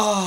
Oh.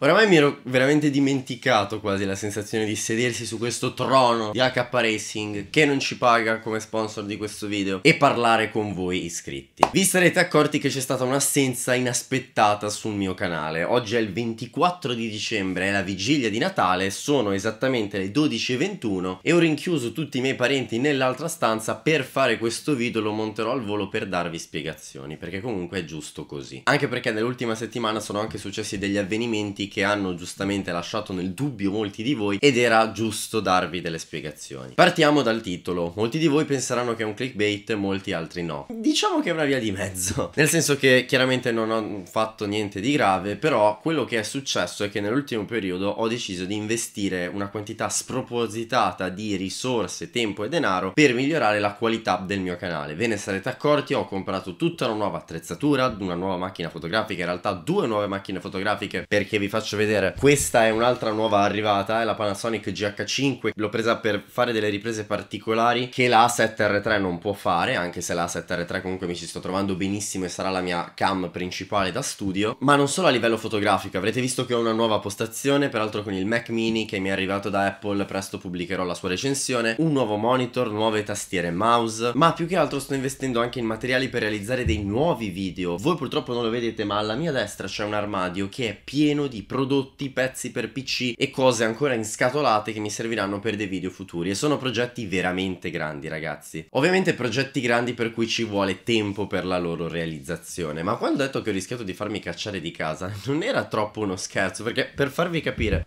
Oramai mi ero veramente dimenticato quasi la sensazione di sedersi su questo trono di HP Racing che non ci paga come sponsor di questo video e parlare con voi iscritti. Vi sarete accorti che c'è stata un'assenza inaspettata sul mio canale. Oggi è il 24 di dicembre, è la vigilia di Natale, sono esattamente le 12.21 e ho rinchiuso tutti i miei parenti nell'altra stanza per fare questo video, lo monterò al volo per darvi spiegazioni perché comunque è giusto così. Anche perché nell'ultima settimana sono anche successi degli avvenimenti che hanno giustamente lasciato nel dubbio molti di voi ed era giusto darvi delle spiegazioni. Partiamo dal titolo. Molti di voi penseranno che è un clickbait, molti altri no. Diciamo che è una via di mezzo. Nel senso che chiaramente non ho fatto niente di grave, però quello che è successo è che nell'ultimo periodo ho deciso di investire una quantità spropositata di risorse, tempo e denaro per migliorare la qualità del mio canale. Ve ne sarete accorti, ho comprato tutta una nuova attrezzatura, una nuova macchina fotografica, in realtà due nuove macchine fotografiche grafiche perché vi faccio vedere. Questa è un'altra nuova arrivata, è la Panasonic GH5, l'ho presa per fare delle riprese particolari che la A7R3 non può fare, anche se la A7R3 comunque mi ci sto trovando benissimo e sarà la mia cam principale da studio, ma non solo a livello fotografico, avrete visto che ho una nuova postazione, peraltro con il Mac mini che mi è arrivato da Apple, presto pubblicherò la sua recensione, un nuovo monitor, nuove tastiere mouse, ma più che altro sto investendo anche in materiali per realizzare dei nuovi video. Voi purtroppo non lo vedete, ma alla mia destra c'è un armadio che è pieno di prodotti, pezzi per PC e cose ancora in scatolate che mi serviranno per dei video futuri e sono progetti veramente grandi ragazzi. Ovviamente progetti grandi per cui ci vuole tempo per la loro realizzazione, ma quando ho detto che ho rischiato di farmi cacciare di casa non era troppo uno scherzo perché per farvi capire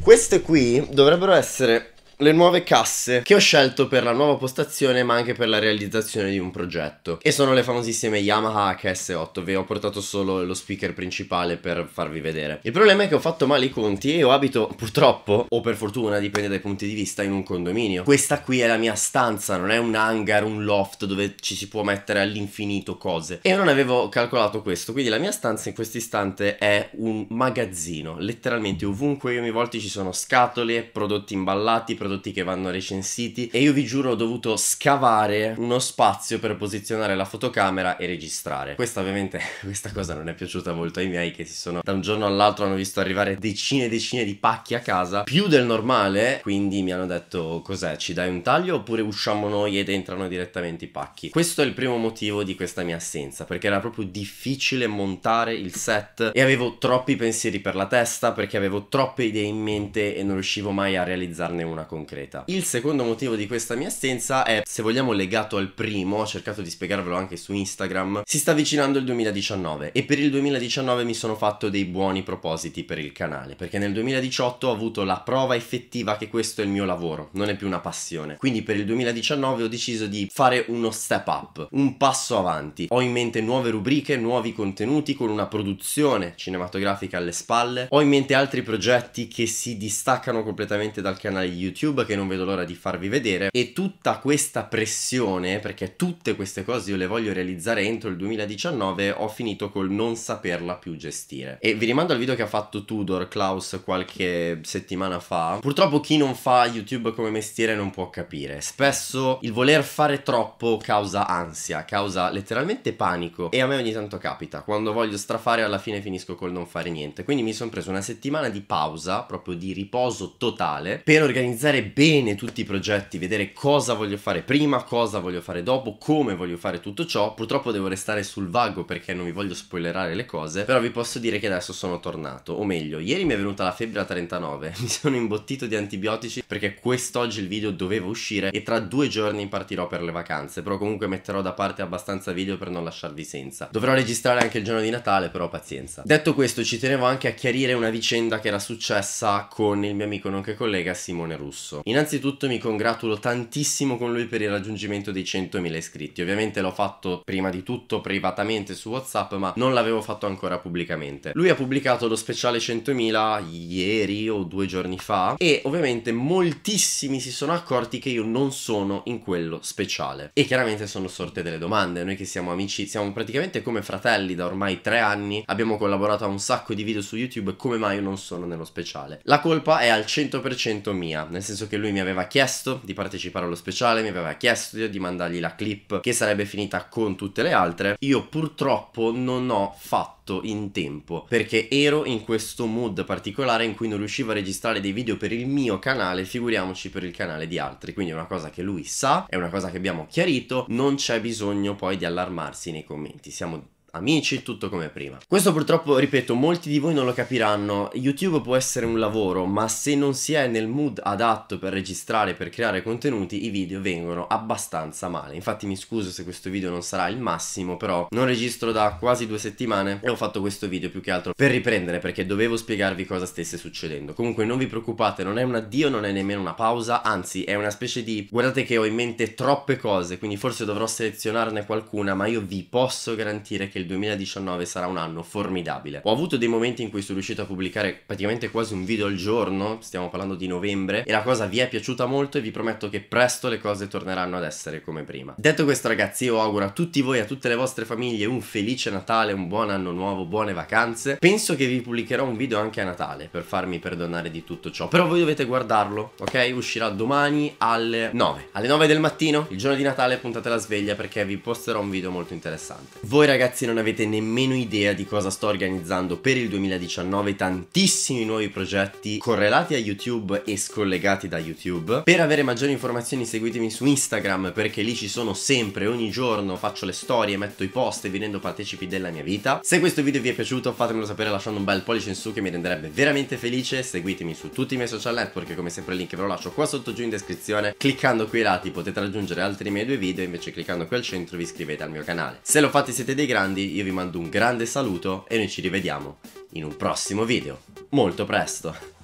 queste qui dovrebbero essere le nuove casse che ho scelto per la nuova postazione ma anche per la realizzazione di un progetto e sono le famosissime Yamaha HS8 vi ho portato solo lo speaker principale per farvi vedere il problema è che ho fatto male i conti e io abito purtroppo o per fortuna dipende dai punti di vista in un condominio questa qui è la mia stanza non è un hangar un loft dove ci si può mettere all'infinito cose e io non avevo calcolato questo quindi la mia stanza in questo istante è un magazzino letteralmente ovunque io mi volti ci sono scatole prodotti imballati prodotti prodotti che vanno recensiti e io vi giuro ho dovuto scavare uno spazio per posizionare la fotocamera e registrare. Questa ovviamente, questa cosa non è piaciuta molto ai miei che si sono da un giorno all'altro hanno visto arrivare decine e decine di pacchi a casa, più del normale, quindi mi hanno detto cos'è, ci dai un taglio oppure usciamo noi ed entrano direttamente i pacchi. Questo è il primo motivo di questa mia assenza, perché era proprio difficile montare il set e avevo troppi pensieri per la testa, perché avevo troppe idee in mente e non riuscivo mai a realizzarne una con concreta. Il secondo motivo di questa mia assenza è, se vogliamo, legato al primo, ho cercato di spiegarvelo anche su Instagram, si sta avvicinando il 2019 e per il 2019 mi sono fatto dei buoni propositi per il canale, perché nel 2018 ho avuto la prova effettiva che questo è il mio lavoro, non è più una passione. Quindi per il 2019 ho deciso di fare uno step up, un passo avanti. Ho in mente nuove rubriche, nuovi contenuti con una produzione cinematografica alle spalle, ho in mente altri progetti che si distaccano completamente dal canale YouTube YouTube che non vedo l'ora di farvi vedere e tutta questa pressione, perché tutte queste cose io le voglio realizzare entro il 2019, ho finito col non saperla più gestire. E vi rimando al video che ha fatto Tudor Klaus qualche settimana fa. Purtroppo chi non fa YouTube come mestiere non può capire. Spesso il voler fare troppo causa ansia, causa letteralmente panico e a me ogni tanto capita. Quando voglio strafare alla fine finisco col non fare niente. Quindi mi sono preso una settimana di pausa, proprio di riposo totale, per organizzare pianificare bene tutti i progetti, vedere cosa voglio fare prima, cosa voglio fare dopo, come voglio fare tutto ciò. Purtroppo devo restare sul vago perché non vi voglio spoilerare le cose, però vi posso dire che adesso sono tornato, o meglio, ieri mi è venuta la febbre a 39, mi sono imbottito di antibiotici perché quest'oggi il video doveva uscire e tra due giorni partirò per le vacanze, però comunque metterò da parte abbastanza video per non lasciarvi senza. Dovrò registrare anche il giorno di Natale, però pazienza. Detto questo, ci tenevo anche a chiarire una vicenda che era successa con il mio amico nonché collega Simone Russo. Rosso. Innanzitutto mi congratulo tantissimo con lui per il raggiungimento dei 100.000 iscritti. Ovviamente l'ho fatto prima di tutto privatamente su WhatsApp, ma non l'avevo fatto ancora pubblicamente. Lui ha pubblicato lo speciale 100.000 ieri o due giorni fa e ovviamente moltissimi si sono accorti che io non sono in quello speciale. E chiaramente sono sorte delle domande. Noi che siamo amici, siamo praticamente come fratelli da ormai tre anni, abbiamo collaborato a un sacco di video su YouTube, come mai io non sono nello speciale? La colpa è al 100% mia, nel senso senso che lui mi aveva chiesto di partecipare allo speciale, mi aveva chiesto di mandargli la clip che sarebbe finita con tutte le altre. Io purtroppo non ho fatto in tempo perché ero in questo mood particolare in cui non riuscivo a registrare dei video per il mio canale figuriamoci per il canale di altri quindi è una cosa che lui sa è una cosa che abbiamo chiarito non c'è bisogno poi di allarmarsi nei commenti siamo amici, tutto come prima. Questo purtroppo, ripeto, molti di voi non lo capiranno. YouTube può essere un lavoro, ma se non si è nel mood adatto per registrare, per creare contenuti, i video vengono abbastanza male. Infatti mi scuso se questo video non sarà il massimo, però non registro da quasi due settimane e ho fatto questo video più che altro per riprendere perché dovevo spiegarvi cosa stesse succedendo. Comunque non vi preoccupate, non è un addio, non è nemmeno una pausa, anzi è una specie di guardate che ho in mente troppe cose, quindi forse dovrò selezionarne qualcuna, ma io vi posso garantire che che il 2019 sarà un anno formidabile. Ho avuto dei momenti in cui sono riuscito a pubblicare praticamente quasi un video al giorno, stiamo parlando di novembre, e la cosa vi è piaciuta molto e vi prometto che presto le cose torneranno ad essere come prima. Detto questo ragazzi, io auguro a tutti voi e a tutte le vostre famiglie un felice Natale, un buon anno nuovo, buone vacanze. Penso che vi pubblicherò un video anche a Natale per farmi perdonare di tutto ciò, però voi dovete guardarlo, ok? Uscirà domani alle 9. Alle 9 del mattino, il giorno di Natale puntate la sveglia perché vi posterò un video molto interessante. Voi ragazzi non avete nemmeno idea di cosa sto organizzando per il 2019, tantissimi nuovi progetti correlati a YouTube e scollegati da YouTube. Per avere maggiori informazioni seguitemi su Instagram perché lì ci sono sempre, ogni giorno faccio le storie, metto i post e vi rendo partecipi della mia vita. Se questo video vi è piaciuto fatemelo sapere lasciando un bel pollice in su che mi renderebbe veramente felice, seguitemi su tutti i miei social network come sempre il link ve lo lascio qua sotto giù in descrizione, cliccando qui ai lati potete raggiungere altri miei due video invece cliccando qui al centro vi iscrivete al mio canale. Se lo fate siete dei grandi Morandi, io vi mando un grande saluto e noi ci rivediamo in un prossimo video, molto presto!